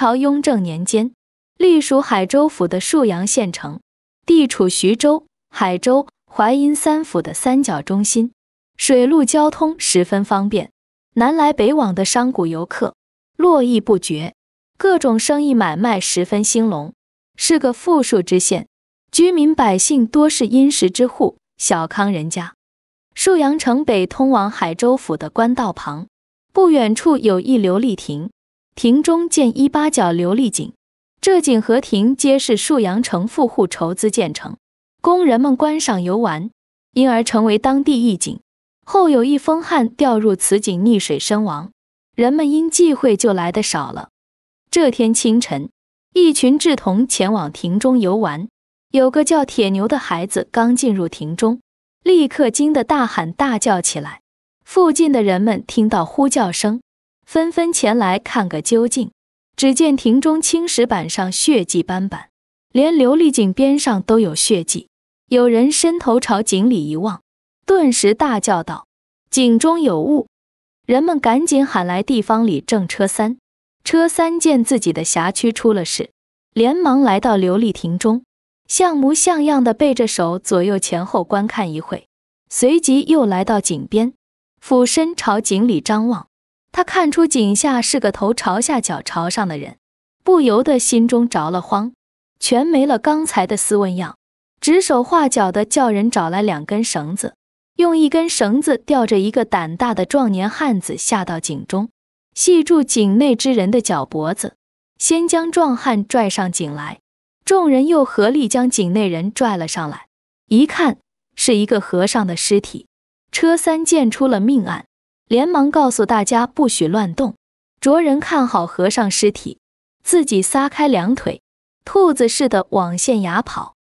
朝雍正年间，隶属海州府的沭阳县城，地处徐州、海州、淮阴三府的三角中心，水陆交通十分方便，南来北往的商贾游客络绎不绝，各种生意买卖十分兴隆，是个富庶之县。居民百姓多是殷实之户，小康人家。沭阳城北通往海州府的官道旁，不远处有一琉璃亭。亭中建一八角琉璃井，这井和亭皆是沭阳城富户筹资建成，工人们观赏游玩，因而成为当地一景。后有一风汉掉入此井溺水身亡，人们因忌讳就来的少了。这天清晨，一群稚童前往亭中游玩，有个叫铁牛的孩子刚进入亭中，立刻惊得大喊大叫起来。附近的人们听到呼叫声。纷纷前来看个究竟。只见亭中青石板上血迹斑斑，连琉璃井边上都有血迹。有人伸头朝井里一望，顿时大叫道：“井中有物！”人们赶紧喊来地方里正车三。车三见自己的辖区出了事，连忙来到琉璃亭中，像模像样的背着手左右前后观看一会，随即又来到井边，俯身朝井里张望。他看出井下是个头朝下脚朝上的人，不由得心中着了慌，全没了刚才的斯文样，指手画脚的叫人找来两根绳子，用一根绳子吊着一个胆大的壮年汉子下到井中，系住井内之人的脚脖子，先将壮汉拽上井来，众人又合力将井内人拽了上来，一看是一个和尚的尸体，车三见出了命案。连忙告诉大家不许乱动，卓人看好和尚尸体，自己撒开两腿，兔子似的往县衙跑。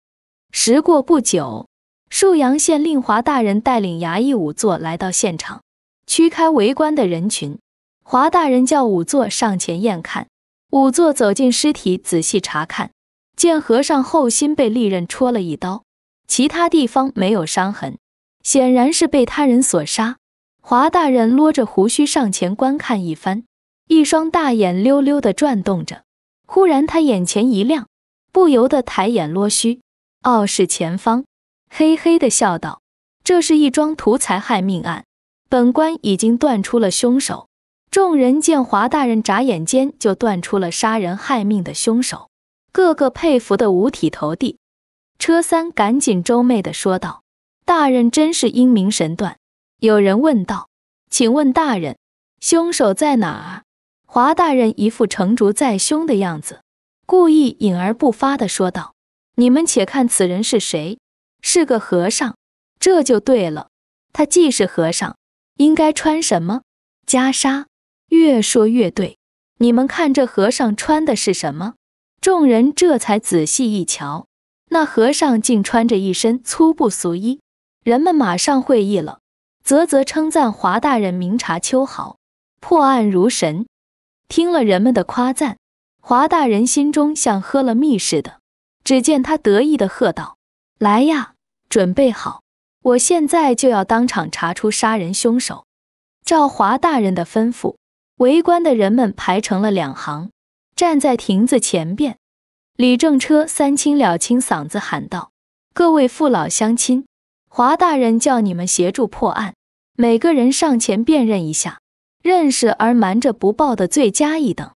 时过不久，沭阳县令华大人带领衙役仵作来到现场，驱开围观的人群。华大人叫仵作上前验看，仵作走进尸体，仔细查看，见和尚后心被利刃戳了一刀，其他地方没有伤痕，显然是被他人所杀。华大人撸着胡须上前观看一番，一双大眼溜溜的转动着。忽然，他眼前一亮，不由得抬眼捋须，傲视前方，嘿嘿的笑道：“这是一桩图财害命案，本官已经断出了凶手。”众人见华大人眨眼间就断出了杀人害命的凶手，个个佩服的五体投地。车三赶紧皱眉的说道：“大人真是英明神断。”有人问道：“请问大人，凶手在哪？”华大人一副成竹在胸的样子，故意隐而不发地说道：“你们且看此人是谁？是个和尚，这就对了。他既是和尚，应该穿什么？袈裟。”越说越对。你们看这和尚穿的是什么？众人这才仔细一瞧，那和尚竟穿着一身粗布俗衣。人们马上会意了。啧啧称赞华大人明察秋毫，破案如神。听了人们的夸赞，华大人心中像喝了蜜似的。只见他得意地喝道：“来呀，准备好，我现在就要当场查出杀人凶手。”照华大人的吩咐，围观的人们排成了两行，站在亭子前边。李正车三清了清嗓子喊道：“各位父老乡亲，华大人叫你们协助破案。”每个人上前辨认一下，认识而瞒着不报的，罪加一等。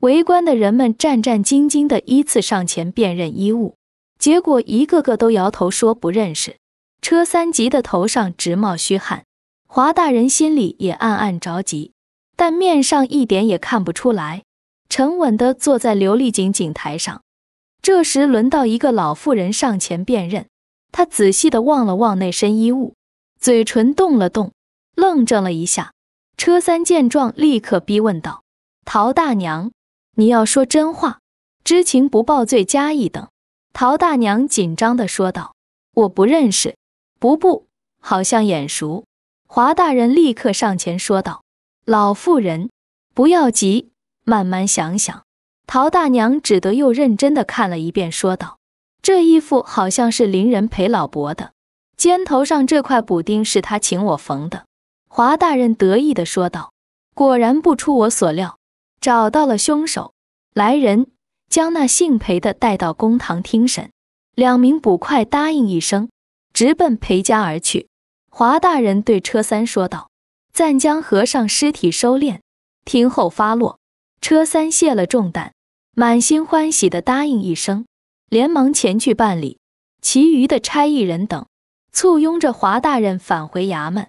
围观的人们战战兢兢地依次上前辨认衣物，结果一个个都摇头说不认识。车三急的头上直冒虚汗，华大人心里也暗暗着急，但面上一点也看不出来，沉稳地坐在琉璃井井台上。这时轮到一个老妇人上前辨认，她仔细地望了望那身衣物，嘴唇动了动。愣怔了一下，车三见状立刻逼问道：“陶大娘，你要说真话，知情不报罪加一等。”陶大娘紧张的说道：“我不认识，不不，好像眼熟。”华大人立刻上前说道：“老妇人，不要急，慢慢想想。”陶大娘只得又认真的看了一遍，说道：“这衣服好像是邻人裴老伯的，肩头上这块补丁是他请我缝的。”华大人得意地说道：“果然不出我所料，找到了凶手。来人，将那姓裴的带到公堂听审。”两名捕快答应一声，直奔裴家而去。华大人对车三说道：“暂将和尚尸体收敛，听候发落。”车三卸了重担，满心欢喜地答应一声，连忙前去办理。其余的差役人等簇拥着华大人返回衙门。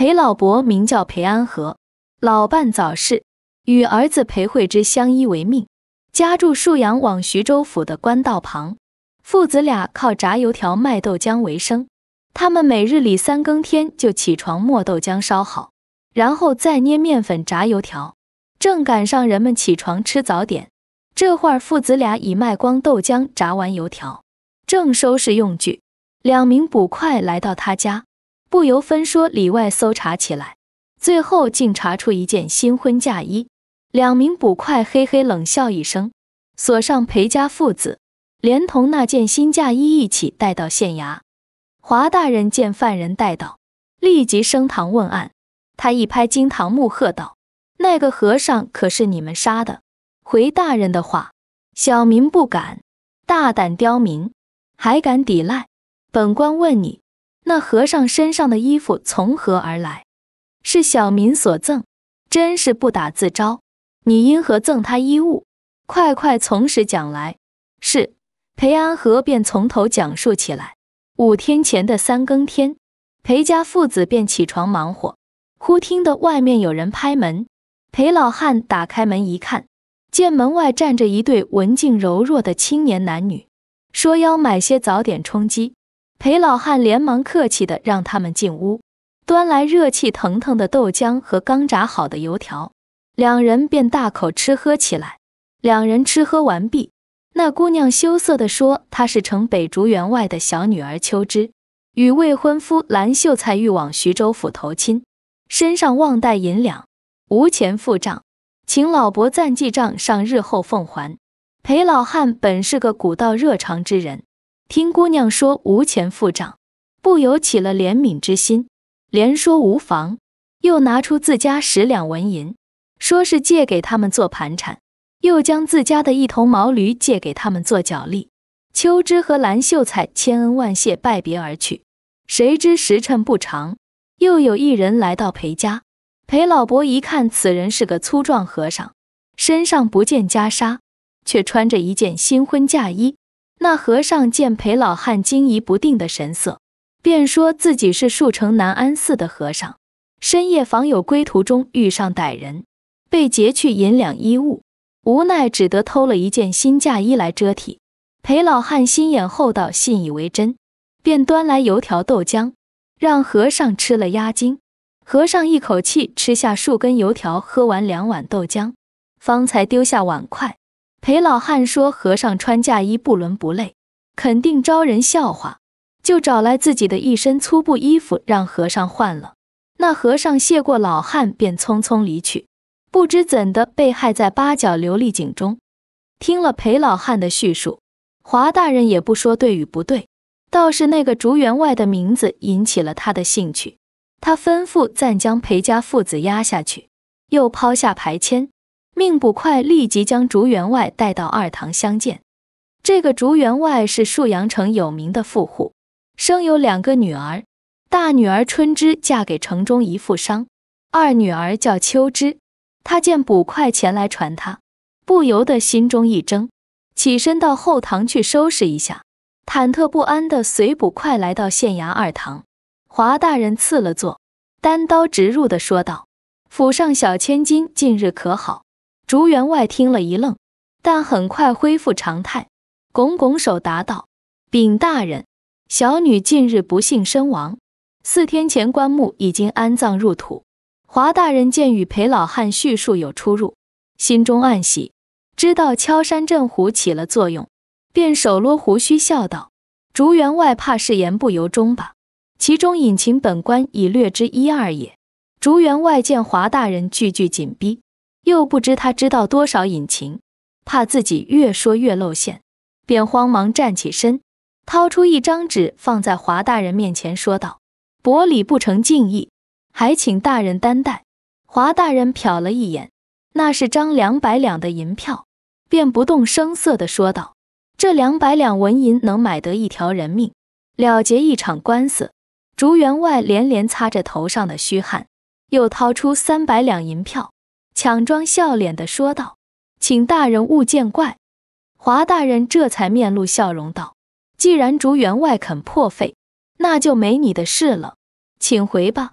裴老伯名叫裴安和，老伴早逝，与儿子裴惠之相依为命。家住沭阳往徐州府的官道旁，父子俩靠炸油条、卖豆浆为生。他们每日里三更天就起床磨豆浆、烧好，然后再捏面粉炸油条，正赶上人们起床吃早点。这会儿父子俩已卖光豆浆、炸完油条，正收拾用具，两名捕快来到他家。不由分说，里外搜查起来，最后竟查出一件新婚嫁衣。两名捕快嘿嘿冷笑一声，锁上裴家父子，连同那件新嫁衣一起带到县衙。华大人见犯人带到，立即升堂问案。他一拍惊堂木，喝道：“那个和尚可是你们杀的？”回大人的话，小民不敢。大胆刁民，还敢抵赖？本官问你。那和尚身上的衣服从何而来？是小民所赠，真是不打自招。你因何赠他衣物？快快从实讲来。是裴安和便从头讲述起来。五天前的三更天，裴家父子便起床忙活，忽听得外面有人拍门。裴老汉打开门一看，见门外站着一对文静柔弱的青年男女，说要买些早点充饥。裴老汉连忙客气地让他们进屋，端来热气腾腾的豆浆和刚炸好的油条，两人便大口吃喝起来。两人吃喝完毕，那姑娘羞涩地说：“她是城北竹园外的小女儿秋枝，与未婚夫蓝秀才欲往徐州府投亲，身上忘带银两，无钱付账，请老伯暂记账，上日后奉还。”裴老汉本是个古道热肠之人。听姑娘说无钱付账，不由起了怜悯之心，连说无妨，又拿出自家十两纹银，说是借给他们做盘缠，又将自家的一头毛驴借给他们做脚力。秋枝和蓝秀才千恩万谢，拜别而去。谁知时辰不长，又有一人来到裴家。裴老伯一看，此人是个粗壮和尚，身上不见袈裟，却穿着一件新婚嫁衣。那和尚见裴老汉惊疑不定的神色，便说自己是树城南安寺的和尚，深夜访友归途中遇上歹人，被劫去银两衣物，无奈只得偷了一件新嫁衣来遮体。裴老汉心眼厚道，信以为真，便端来油条豆浆，让和尚吃了压惊。和尚一口气吃下数根油条，喝完两碗豆浆，方才丢下碗筷。裴老汉说：“和尚穿嫁衣不伦不类，肯定招人笑话。”就找来自己的一身粗布衣服，让和尚换了。那和尚谢过老汉，便匆匆离去。不知怎的，被害在八角琉璃井中。听了裴老汉的叙述，华大人也不说对与不对，倒是那个竹员外的名字引起了他的兴趣。他吩咐暂将裴家父子押下去，又抛下牌签。命捕快立即将竹员外带到二堂相见。这个竹员外是沭阳城有名的富户，生有两个女儿，大女儿春枝嫁给城中一富商，二女儿叫秋枝。他见捕快前来传他，不由得心中一怔，起身到后堂去收拾一下，忐忑不安地随捕快来到县衙二堂。华大人赐了座，单刀直入地说道：“府上小千金近日可好？”竹员外听了一愣，但很快恢复常态，拱拱手答道：“禀大人，小女近日不幸身亡，四天前棺木已经安葬入土。”华大人见与裴老汉叙述有出入，心中暗喜，知道敲山震虎起了作用，便手捋胡须笑道：“竹员外怕是言不由衷吧？其中隐情，本官已略知一二也。”竹员外见华大人句句紧逼。又不知他知道多少隐情，怕自己越说越露馅，便慌忙站起身，掏出一张纸放在华大人面前，说道：“薄礼不成敬意，还请大人担待。”华大人瞟了一眼，那是张两百两的银票，便不动声色地说道：“这两百两纹银能买得一条人命，了结一场官司。”竹员外连连擦着头上的虚汗，又掏出三百两银票。强装笑脸地说道：“请大人勿见怪。”华大人这才面露笑容道：“既然竹员外肯破费，那就没你的事了，请回吧。”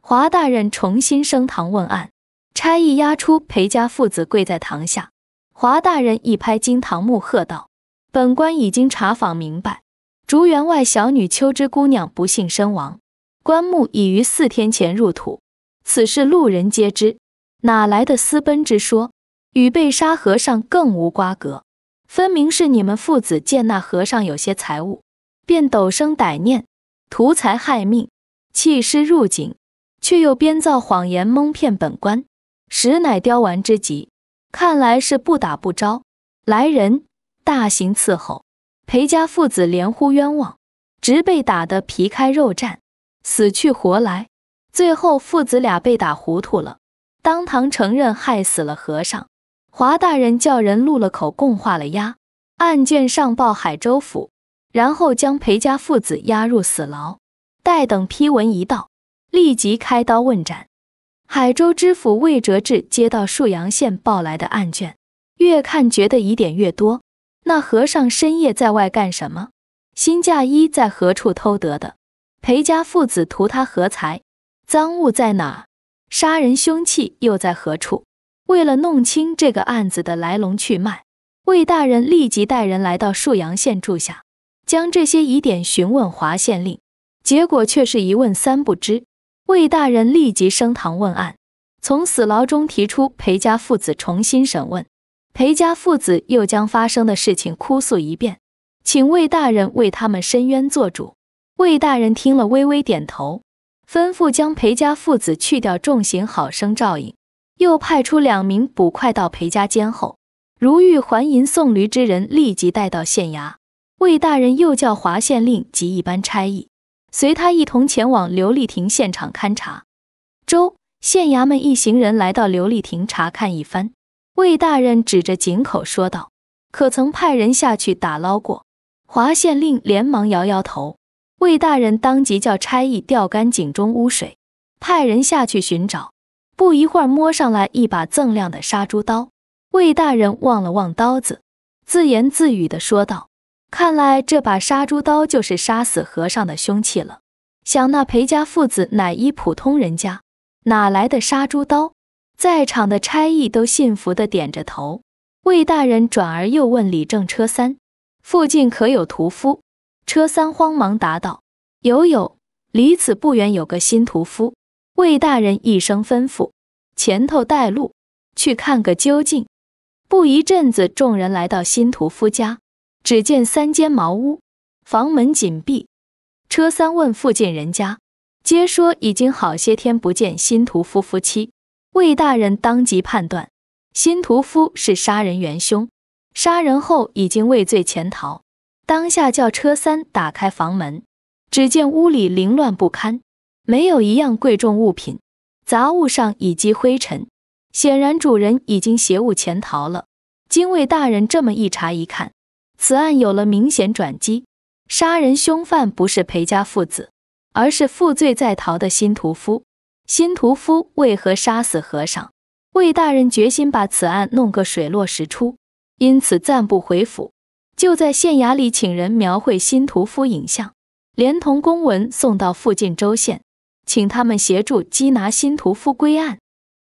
华大人重新升堂问案，差役押出裴家父子跪在堂下。华大人一拍金堂木，喝道：“本官已经查访明白，竹员外小女秋枝姑娘不幸身亡，棺木已于四天前入土，此事路人皆知。”哪来的私奔之说？与被杀和尚更无瓜葛，分明是你们父子见那和尚有些财物，便陡生歹念，图财害命，弃尸入井，却又编造谎言蒙骗本官，实乃刁顽之极。看来是不打不招。来人，大刑伺候！裴家父子连呼冤枉，直被打得皮开肉绽，死去活来。最后，父子俩被打糊涂了。当堂承认害死了和尚，华大人叫人录了口供，画了押，案卷上报海州府，然后将裴家父子押入死牢，待等批文一到，立即开刀问斩。海州知府魏哲志接到沭阳县报来的案卷，越看觉得疑点越多。那和尚深夜在外干什么？新嫁衣在何处偷得的？裴家父子图他何财？赃物在哪？杀人凶器又在何处？为了弄清这个案子的来龙去脉，魏大人立即带人来到沭阳县住下，将这些疑点询问华县令，结果却是一问三不知。魏大人立即升堂问案，从死牢中提出裴家父子重新审问。裴家父子又将发生的事情哭诉一遍，请魏大人为他们伸冤做主。魏大人听了，微微点头。吩咐将裴家父子去掉重刑，好生照应。又派出两名捕快到裴家监候。如遇还银送驴之人，立即带到县衙。魏大人又叫华县令及一班差役随他一同前往刘丽亭现场勘查。周县衙门一行人来到刘丽亭查看一番。魏大人指着井口说道：“可曾派人下去打捞过？”华县令连忙摇摇头。魏大人当即叫差役吊干井中污水，派人下去寻找。不一会儿，摸上来一把锃亮的杀猪刀。魏大人望了望刀子，自言自语地说道：“看来这把杀猪刀就是杀死和尚的凶器了。想那裴家父子乃一普通人家，哪来的杀猪刀？”在场的差役都信服地点着头。魏大人转而又问李正车三：“附近可有屠夫？”车三慌忙答道：“有有，离此不远有个新屠夫。”魏大人一声吩咐：“前头带路，去看个究竟。”不一阵子，众人来到新屠夫家，只见三间茅屋，房门紧闭。车三问附近人家，皆说已经好些天不见新屠夫夫妻。魏大人当即判断，新屠夫是杀人元凶，杀人后已经畏罪潜逃。当下叫车三打开房门，只见屋里凌乱不堪，没有一样贵重物品，杂物上以及灰尘，显然主人已经携物潜逃了。精卫大人这么一查一看，此案有了明显转机，杀人凶犯不是裴家父子，而是负罪在逃的新屠夫。新屠夫为何杀死和尚？魏大人决心把此案弄个水落石出，因此暂不回府。就在县衙里请人描绘新屠夫影像，连同公文送到附近州县，请他们协助缉拿新屠夫归案。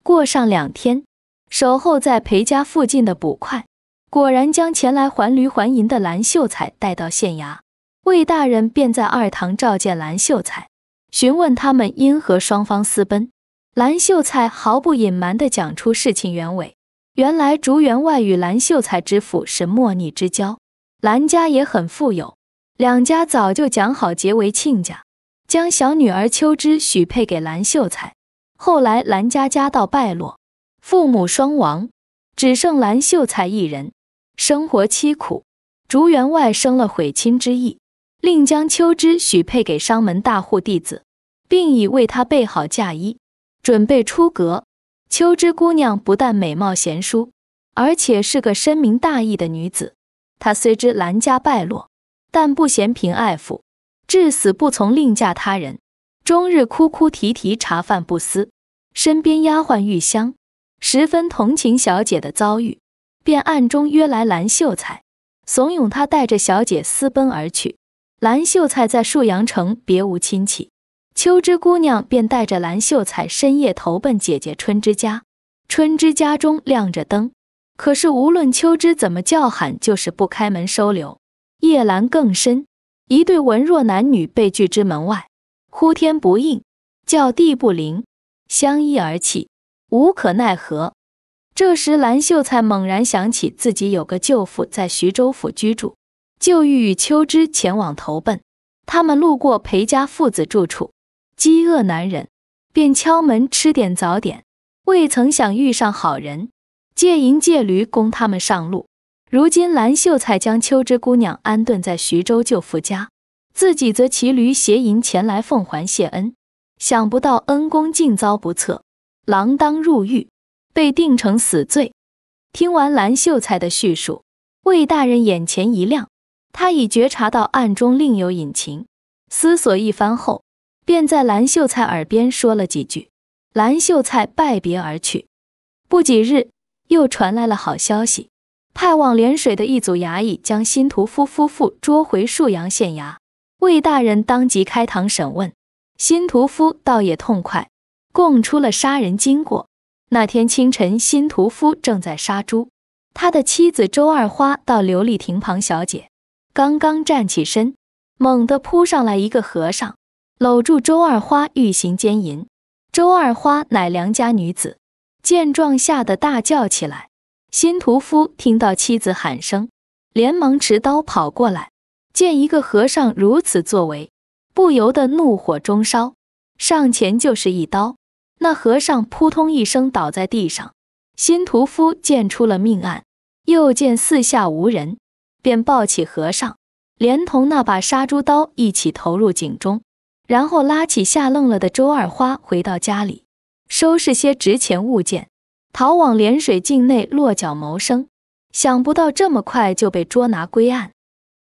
过上两天，守候在裴家附近的捕快果然将前来还驴还银的蓝秀才带到县衙。魏大人便在二堂召见蓝秀才，询问他们因何双方私奔。蓝秀才毫不隐瞒地讲出事情原委。原来竹员外与蓝秀才之父是莫逆之交。兰家也很富有，两家早就讲好结为亲家，将小女儿秋枝许配给兰秀才。后来兰家家道败落，父母双亡，只剩兰秀才一人，生活凄苦。竹园外生了悔亲之意，另将秋枝许配给商门大户弟子，并已为他备好嫁衣，准备出阁。秋枝姑娘不但美貌贤淑，而且是个深明大义的女子。她虽知兰家败落，但不嫌贫爱富，至死不从另嫁他人，终日哭哭啼啼，茶饭不思。身边丫鬟玉香十分同情小姐的遭遇，便暗中约来兰秀才，怂恿他带着小姐私奔而去。兰秀才在沭阳城别无亲戚，秋之姑娘便带着兰秀才深夜投奔姐姐春之家。春之家中亮着灯。可是无论秋枝怎么叫喊，就是不开门收留。夜阑更深，一对文弱男女被拒之门外，呼天不应，叫地不灵，相依而泣，无可奈何。这时，蓝秀才猛然想起自己有个舅父在徐州府居住，就欲与秋枝前往投奔。他们路过裴家父子住处，饥饿难忍，便敲门吃点早点，未曾想遇上好人。借银借驴供他们上路。如今蓝秀才将秋之姑娘安顿在徐州舅父家，自己则骑驴携银前来奉还谢恩。想不到恩公竟遭不测，锒铛入狱，被定成死罪。听完蓝秀才的叙述，魏大人眼前一亮，他已觉察到暗中另有隐情。思索一番后，便在蓝秀才耳边说了几句。蓝秀才拜别而去。不几日。又传来了好消息，派往涟水的一组衙役将新屠夫夫妇捉回沭阳县衙。魏大人当即开堂审问，新屠夫倒也痛快，供出了杀人经过。那天清晨，新屠夫正在杀猪，他的妻子周二花到琉璃亭旁小姐，刚刚站起身，猛地扑上来一个和尚，搂住周二花欲行奸淫。周二花乃良家女子。见状，吓得大叫起来。新屠夫听到妻子喊声，连忙持刀跑过来。见一个和尚如此作为，不由得怒火中烧，上前就是一刀。那和尚扑通一声倒在地上。新屠夫见出了命案，又见四下无人，便抱起和尚，连同那把杀猪刀一起投入井中，然后拉起吓愣了的周二花，回到家里。收拾些值钱物件，逃往涟水境内落脚谋生，想不到这么快就被捉拿归案。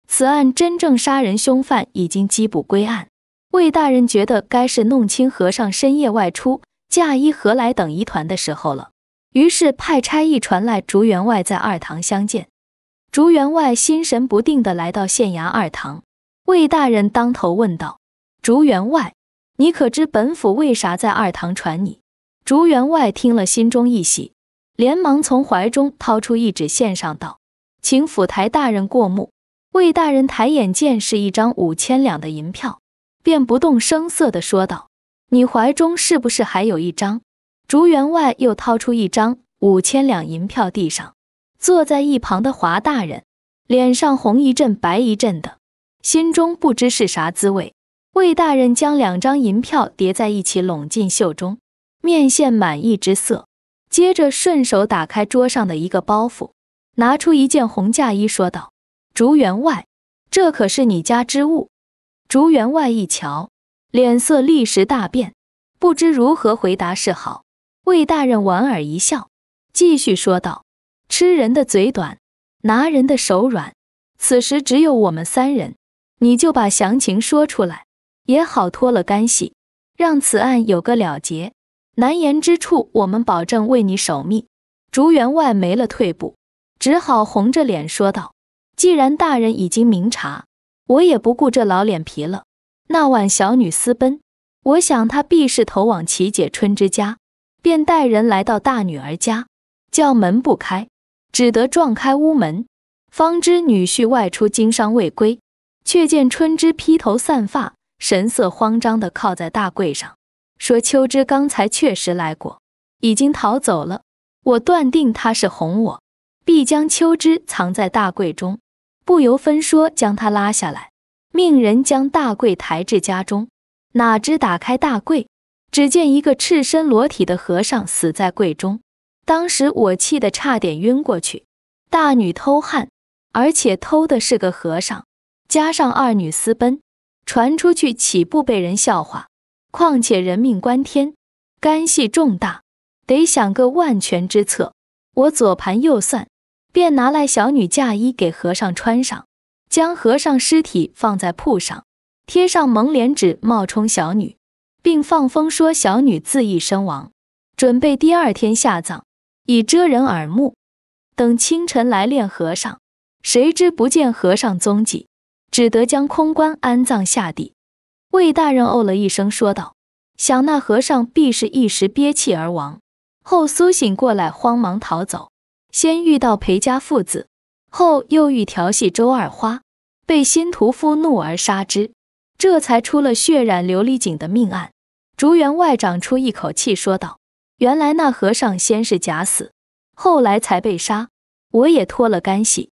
此案真正杀人凶犯已经缉捕归案。魏大人觉得该是弄清和尚深夜外出嫁衣何来等疑团的时候了，于是派差役传来竹员外在二堂相见。竹员外心神不定地来到县衙二堂，魏大人当头问道：“竹员外，你可知本府为啥在二堂传你？”竹员外听了，心中一喜，连忙从怀中掏出一纸献上，道：“请府台大人过目。”魏大人抬眼见是一张五千两的银票，便不动声色地说道：“你怀中是不是还有一张？”竹员外又掏出一张五千两银票递上。坐在一旁的华大人脸上红一阵白一阵的，心中不知是啥滋味。魏大人将两张银票叠在一起拢进袖中。面现满意之色，接着顺手打开桌上的一个包袱，拿出一件红嫁衣，说道：“竹员外，这可是你家之物。”竹员外一瞧，脸色立时大变，不知如何回答是好。魏大人莞尔一笑，继续说道：“吃人的嘴短，拿人的手软。此时只有我们三人，你就把详情说出来，也好脱了干系，让此案有个了结。”难言之处，我们保证为你守密。竹员外没了退步，只好红着脸说道：“既然大人已经明察，我也不顾这老脸皮了。那晚小女私奔，我想她必是投往齐姐春之家，便带人来到大女儿家，叫门不开，只得撞开屋门，方知女婿外出经商未归，却见春之披头散发，神色慌张地靠在大柜上。”说秋枝刚才确实来过，已经逃走了。我断定他是哄我，必将秋枝藏在大柜中，不由分说将他拉下来，命人将大柜抬至家中。哪知打开大柜，只见一个赤身裸体的和尚死在柜中。当时我气得差点晕过去。大女偷汉，而且偷的是个和尚，加上二女私奔，传出去岂不被人笑话？况且人命关天，干系重大，得想个万全之策。我左盘右算，便拿来小女嫁衣给和尚穿上，将和尚尸体放在铺上，贴上蒙脸纸冒充小女，并放风说小女自缢身亡，准备第二天下葬，以遮人耳目。等清晨来练和尚，谁知不见和尚踪迹，只得将空棺安葬下地。魏大人哦了一声，说道：“想那和尚必是一时憋气而亡，后苏醒过来，慌忙逃走。先遇到裴家父子，后又欲调戏周二花，被新屠夫怒而杀之，这才出了血染琉璃井的命案。”竹园外长出一口气，说道：“原来那和尚先是假死，后来才被杀，我也脱了干系。”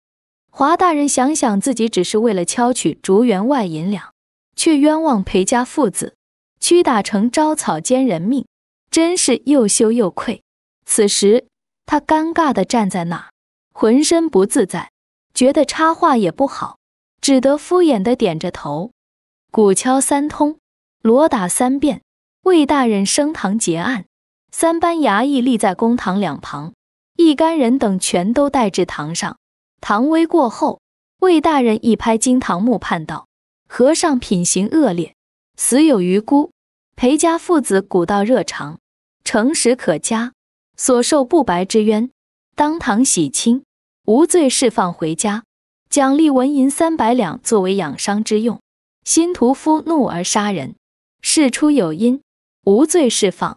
华大人想想自己只是为了敲取竹园外银两。却冤枉裴家父子，屈打成招，草菅人命，真是又羞又愧。此时他尴尬地站在那浑身不自在，觉得插话也不好，只得敷衍地点着头。鼓敲三通，锣打三遍，魏大人升堂结案。三班衙役立在公堂两旁，一干人等全都带至堂上。堂威过后，魏大人一拍惊堂木，判道。和尚品行恶劣，死有余辜。裴家父子古道热肠，诚实可嘉，所受不白之冤，当堂洗清，无罪释放回家，奖励纹银三百两作为养伤之用。新屠夫怒而杀人，事出有因，无罪释放。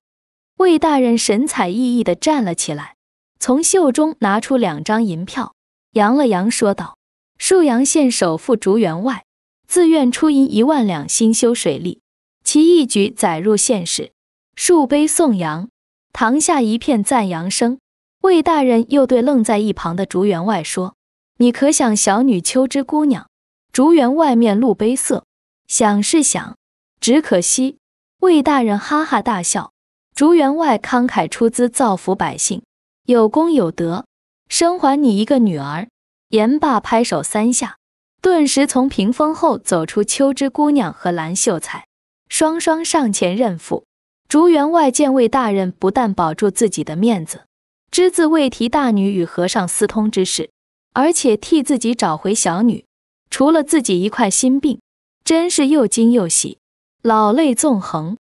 魏大人神采奕奕地站了起来，从袖中拿出两张银票，扬了扬，说道：“沭阳县首富竹员外。”自愿出银一万两，兴修水利，其一举载入县史，树碑颂扬，堂下一片赞扬声。魏大人又对愣在一旁的竹员外说：“你可想小女秋之姑娘？”竹园外面露悲色，想是想，只可惜。魏大人哈哈大笑，竹园外慷慨出资造福百姓，有功有德，生还你一个女儿。言罢拍手三下。顿时从屏风后走出秋枝姑娘和蓝秀才，双双上前认父。竹员外见魏大人不但保住自己的面子，只字未提大女与和尚私通之事，而且替自己找回小女，除了自己一块心病，真是又惊又喜，老泪纵横。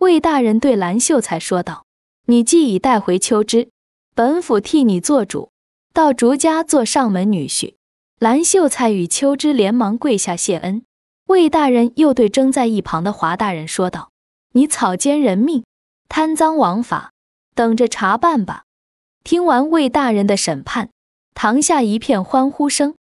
魏大人对蓝秀才说道：“你既已带回秋枝，本府替你做主，到竹家做上门女婿。”蓝秀才与秋之连忙跪下谢恩。魏大人又对正在一旁的华大人说道：“你草菅人命，贪赃枉法，等着查办吧。”听完魏大人的审判，堂下一片欢呼声。